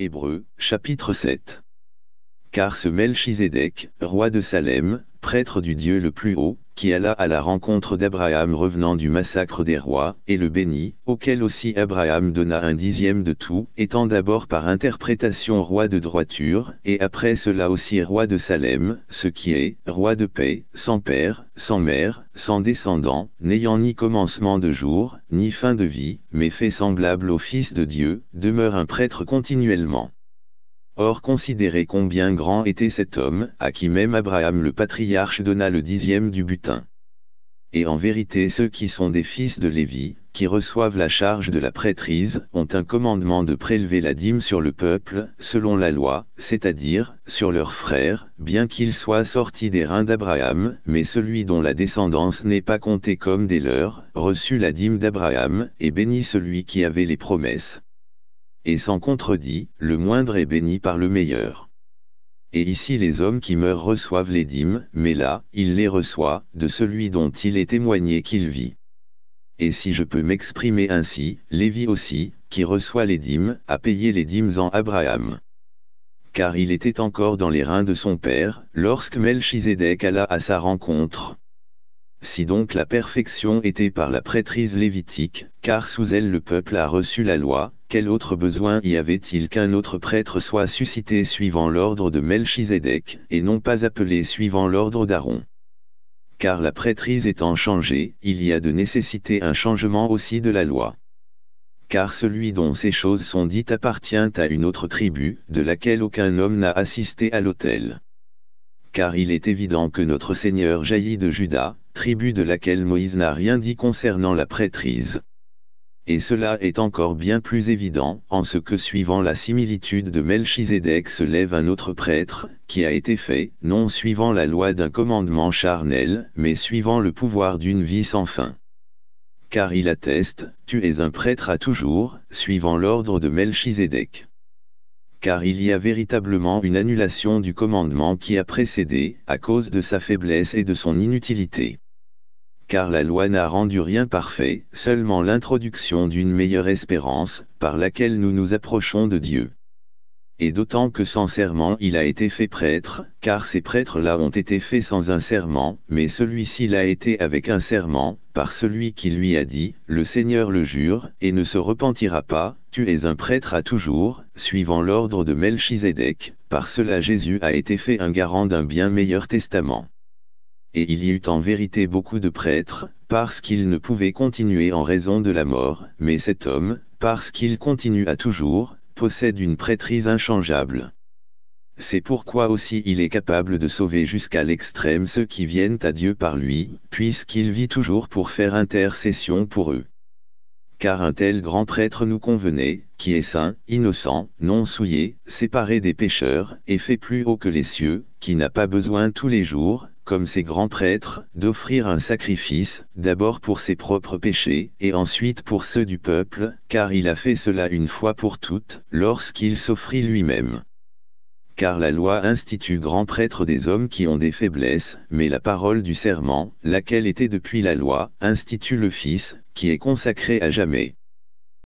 Hébreu, chapitre 7. Car ce Melchizedek, roi de Salem, prêtre du Dieu le plus haut, qui alla à la rencontre d'Abraham revenant du massacre des rois, et le bénit, auquel aussi Abraham donna un dixième de tout, étant d'abord par interprétation roi de droiture, et après cela aussi roi de Salem, ce qui est, roi de paix, sans père, sans mère, sans descendant, n'ayant ni commencement de jour, ni fin de vie, mais fait semblable au Fils de Dieu, demeure un prêtre continuellement. Or considérez combien grand était cet homme, à qui même Abraham le patriarche donna le dixième du butin. Et en vérité ceux qui sont des fils de Lévi, qui reçoivent la charge de la prêtrise, ont un commandement de prélever la dîme sur le peuple, selon la loi, c'est-à-dire, sur leurs frères, bien qu'ils soient sortis des reins d'Abraham, mais celui dont la descendance n'est pas comptée comme des leurs, reçut la dîme d'Abraham, et bénit celui qui avait les promesses et sans contredit, le moindre est béni par le meilleur. Et ici les hommes qui meurent reçoivent les dîmes, mais là, il les reçoit, de celui dont il est témoigné qu'il vit. Et si je peux m'exprimer ainsi, Lévi aussi, qui reçoit les dîmes, a payé les dîmes en Abraham. Car il était encore dans les reins de son père, lorsque Melchizedek alla à sa rencontre. Si donc la perfection était par la prêtrise lévitique, car sous elle le peuple a reçu la loi, quel autre besoin y avait-il qu'un autre prêtre soit suscité suivant l'ordre de Melchizedek et non pas appelé suivant l'ordre d'Aaron Car la prêtrise étant changée, il y a de nécessité un changement aussi de la loi. Car celui dont ces choses sont dites appartient à une autre tribu, de laquelle aucun homme n'a assisté à l'autel car il est évident que notre Seigneur jaillit de Juda, tribu de laquelle Moïse n'a rien dit concernant la prêtrise et cela est encore bien plus évident en ce que suivant la similitude de Melchizedek se lève un autre prêtre, qui a été fait, non suivant la loi d'un commandement charnel, mais suivant le pouvoir d'une vie sans fin. Car il atteste, tu es un prêtre à toujours, suivant l'ordre de Melchizedek Car il y a véritablement une annulation du commandement qui a précédé, à cause de sa faiblesse et de son inutilité car la loi n'a rendu rien parfait, seulement l'introduction d'une meilleure espérance, par laquelle nous nous approchons de Dieu. Et d'autant que sans serment il a été fait prêtre, car ces prêtres-là ont été faits sans un serment, mais celui-ci l'a été avec un serment, par celui qui lui a dit, le Seigneur le jure, et ne se repentira pas, tu es un prêtre à toujours, suivant l'ordre de Melchizedek, par cela Jésus a été fait un garant d'un bien meilleur testament et il y eut en vérité beaucoup de prêtres, parce qu'ils ne pouvaient continuer en raison de la mort, mais cet homme, parce qu'il continue à toujours, possède une prêtrise inchangeable. C'est pourquoi aussi il est capable de sauver jusqu'à l'extrême ceux qui viennent à Dieu par lui, puisqu'il vit toujours pour faire intercession pour eux. Car un tel grand prêtre nous convenait, qui est saint, innocent, non souillé, séparé des pécheurs, et fait plus haut que les cieux, qui n'a pas besoin tous les jours, comme ses grands prêtres, d'offrir un sacrifice, d'abord pour ses propres péchés, et ensuite pour ceux du peuple, car il a fait cela une fois pour toutes, lorsqu'il s'offrit lui-même. Car la loi institue grands prêtres des hommes qui ont des faiblesses, mais la parole du serment, laquelle était depuis la loi, institue le Fils, qui est consacré à jamais.